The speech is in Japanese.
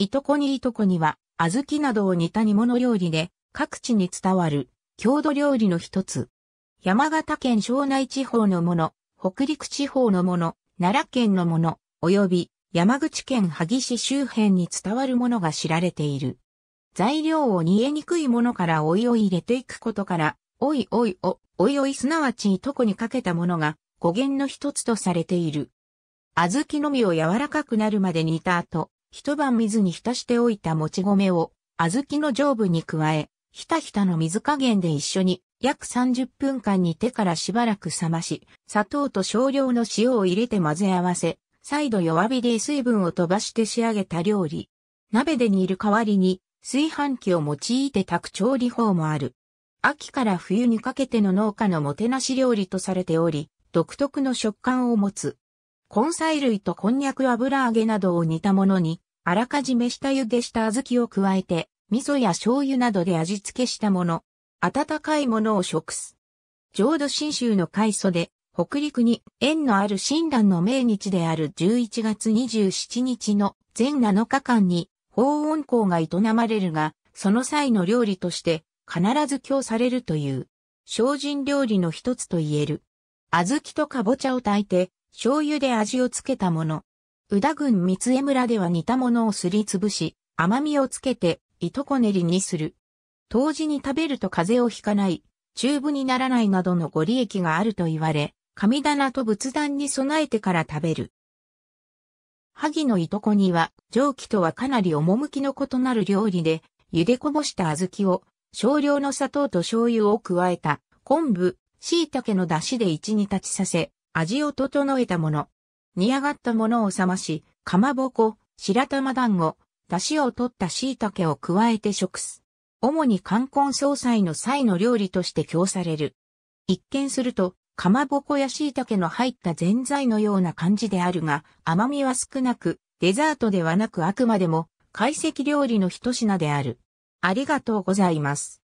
いとこにいとこには、小豆などを煮た煮物料理で、各地に伝わる、郷土料理の一つ。山形県庄内地方のもの、北陸地方のもの、奈良県のもの、及び山口県萩市周辺に伝わるものが知られている。材料を煮えにくいものからおいおい入れていくことから、おいおいお、おいおいすなわちいとこにかけたものが語源の一つとされている。小豆のみを柔らかくなるまで煮た後、一晩水に浸しておいたもち米を、小豆の上部に加え、ひたひたの水加減で一緒に、約30分間煮てからしばらく冷まし、砂糖と少量の塩を入れて混ぜ合わせ、再度弱火で水分を飛ばして仕上げた料理。鍋で煮る代わりに、炊飯器を用いて炊く調理法もある。秋から冬にかけての農家のもてなし料理とされており、独特の食感を持つ。根菜類とこんにゃく油揚げなどを煮たものに、あらかじめ下茹でした小豆を加えて、味噌や醤油などで味付けしたもの、温かいものを食す。浄土真宗の開祖で、北陸に縁のある親鸞の命日である11月27日の全7日間に法恩校が営まれるが、その際の料理として必ず供されるという精進料理の一つと言える。小豆とかぼちゃを炊いて醤油で味をつけたもの、宇田郡三江村では煮たものをすりつぶし、甘みをつけて、糸こねりにする。当時に食べると風邪をひかない、中部にならないなどのご利益があると言われ、神棚と仏壇に備えてから食べる。萩のいとこには、蒸気とはかなり趣の異なる料理で、茹でこぼした小豆を、少量の砂糖と醤油を加えた、昆布、椎茸の出汁で一煮立ちさせ、味を整えたもの。煮上がったものを冷まし、かまぼこ、白玉団子、だしを取った椎茸を加えて食す。主に冠婚葬祭の際の料理として供される。一見すると、かまぼこや椎茸の入った前菜のような感じであるが、甘みは少なく、デザートではなくあくまでも、懐石料理の一品である。ありがとうございます。